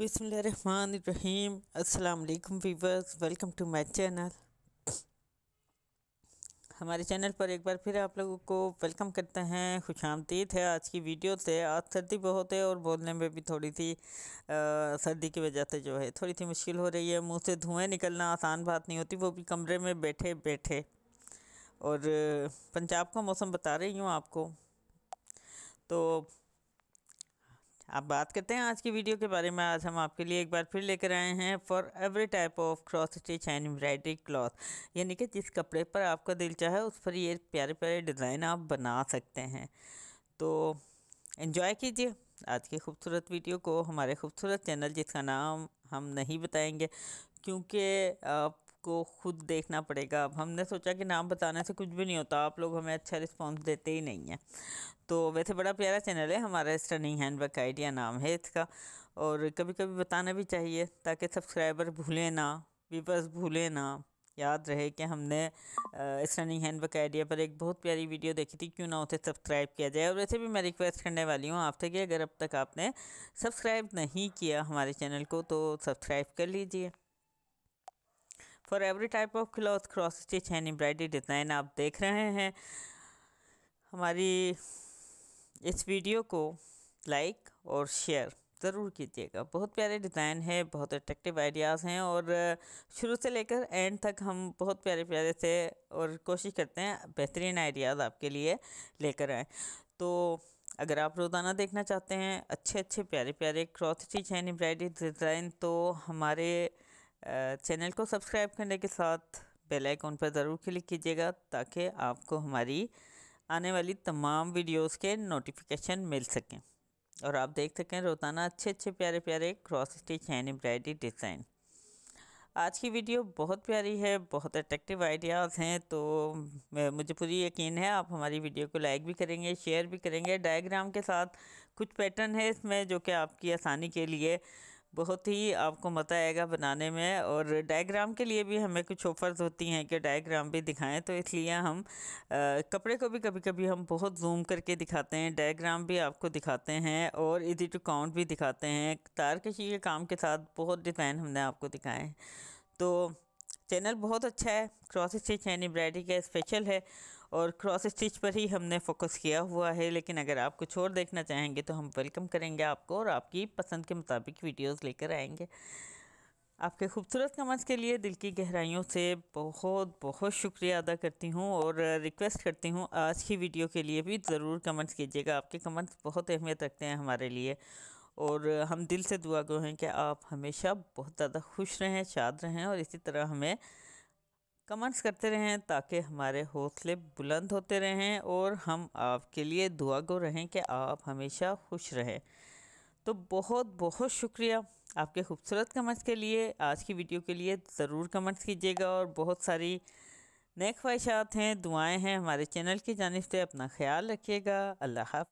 बिसमीम अल्लाम viewers welcome to my channel हमारे चैनल पर एक बार फिर आप लोगों को वेलकम करते हैं खुश आमदीद है आज की वीडियो से आज सर्दी बहुत है और बोलने में भी थोड़ी सी सर्दी की वजह से जो है थोड़ी सी मुश्किल हो रही है मुंह से धुएँ निकलना आसान बात नहीं होती वो भी कमरे में बैठे बैठे और पंजाब का मौसम बता रही हूँ आपको तो अब बात करते हैं आज की वीडियो के बारे में आज हम आपके लिए एक बार फिर लेकर आए हैं for every type of cross stitch and embroidery cloth यानी कि जिस कपड़े पर आपका दिल चाहे उस पर ये प्यारे प्यारे डिज़ाइन आप बना सकते हैं तो इन्जॉय कीजिए आज की खूबसूरत वीडियो को हमारे खूबसूरत चैनल जिसका नाम हम नहीं बताएंगे क्योंकि को खुद देखना पड़ेगा अब हमने सोचा कि नाम बताने से कुछ भी नहीं होता आप लोग हमें अच्छा रिस्पॉन्स देते ही नहीं हैं तो वैसे बड़ा प्यारा चैनल है हमारा स्टनिंग हैंडवर्क आइडिया नाम है इसका और कभी कभी बताना भी चाहिए ताकि सब्सक्राइबर भूलें ना व्यूवर्स भूलें ना याद रहे कि हमने स्टनिंग हैंडवर्क आइडिया पर एक बहुत प्यारी वीडियो देखी थी क्यों ना उसे सब्सक्राइब किया जाए और वैसे भी मैं रिक्वेस्ट करने वाली हूँ आपसे कि अगर अब तक आपने सब्सक्राइब नहीं किया हमारे चैनल को तो सब्सक्राइब कर लीजिए for every type of cloth cross stitch and embroidery design आप देख रहे हैं हमारी इस वीडियो को लाइक और शेयर ज़रूर कीजिएगा बहुत प्यारे डिज़ाइन है बहुत अट्रैक्टिव आइडियाज़ हैं और शुरू से लेकर एंड तक हम बहुत प्यारे प्यारे से और कोशिश करते हैं बेहतरीन आइडियाज़ आपके लिए लेकर आएँ तो अगर आप रोज़ाना देखना चाहते हैं अच्छे अच्छे प्यारे प्यारे cross stitch and embroidery design तो हमारे चैनल को सब्सक्राइब करने के साथ बेल आइकन पर ज़रूर क्लिक कीजिएगा ताकि आपको हमारी आने वाली तमाम वीडियोस के नोटिफिकेशन मिल सकें और आप देख सकें रोज़ाना अच्छे अच्छे प्यारे प्यारे cross stitch hand embroidery design आज की वीडियो बहुत प्यारी है बहुत अट्रैक्टिव आइडियाज़ हैं तो मुझे पूरी यकीन है आप हमारी वीडियो को लाइक भी करेंगे शेयर भी करेंगे डायग्राम के साथ कुछ पैटर्न है इसमें जो कि आपकी आसानी के लिए बहुत ही आपको मज़ा आएगा बनाने में और डायग्राम के लिए भी हमें कुछ ऑफर्स होती हैं कि डायग्राम भी दिखाएं तो इसलिए हम आ, कपड़े को भी कभी कभी हम बहुत जूम करके दिखाते हैं डायग्राम भी आपको दिखाते हैं और इजी टू काउंट भी दिखाते हैं तारकशी के काम के साथ बहुत डिज़ाइन हमने आपको दिखाए हैं तो चैनल बहुत अच्छा है क्रॉस स्टिच एंड एम्ब्रायडरी का स्पेशल है और क्रॉस स्टिच पर ही हमने फोकस किया हुआ है लेकिन अगर आप कुछ और देखना चाहेंगे तो हम वेलकम करेंगे आपको और आपकी पसंद के मुताबिक वीडियोस लेकर आएंगे आपके खूबसूरत कमेंट्स के लिए दिल की गहराइयों से बहुत बहुत शुक्रिया अदा करती हूँ और रिक्वेस्ट करती हूँ आज की वीडियो के लिए भी ज़रूर कमेंट्स कीजिएगा आपके कमेंट्स बहुत अहमियत रखते हैं हमारे लिए और हम दिल से दुआ गो हैं कि आप हमेशा बहुत ज़्यादा खुश रहें शाद रहें और इसी तरह हमें कमेंट्स करते रहें ताकि हमारे हौसले बुलंद होते रहें और हम आपके लिए दुआ गो रहें कि आप हमेशा खुश रहें तो बहुत बहुत शुक्रिया आपके खूबसूरत कमेंट्स के लिए आज की वीडियो के लिए ज़रूर कमेंट्स कीजिएगा और बहुत सारी नए ख्वाहिशात हैं दुआएं हैं हमारे चैनल की जानब से अपना ख्याल रखिएगा अल्लाह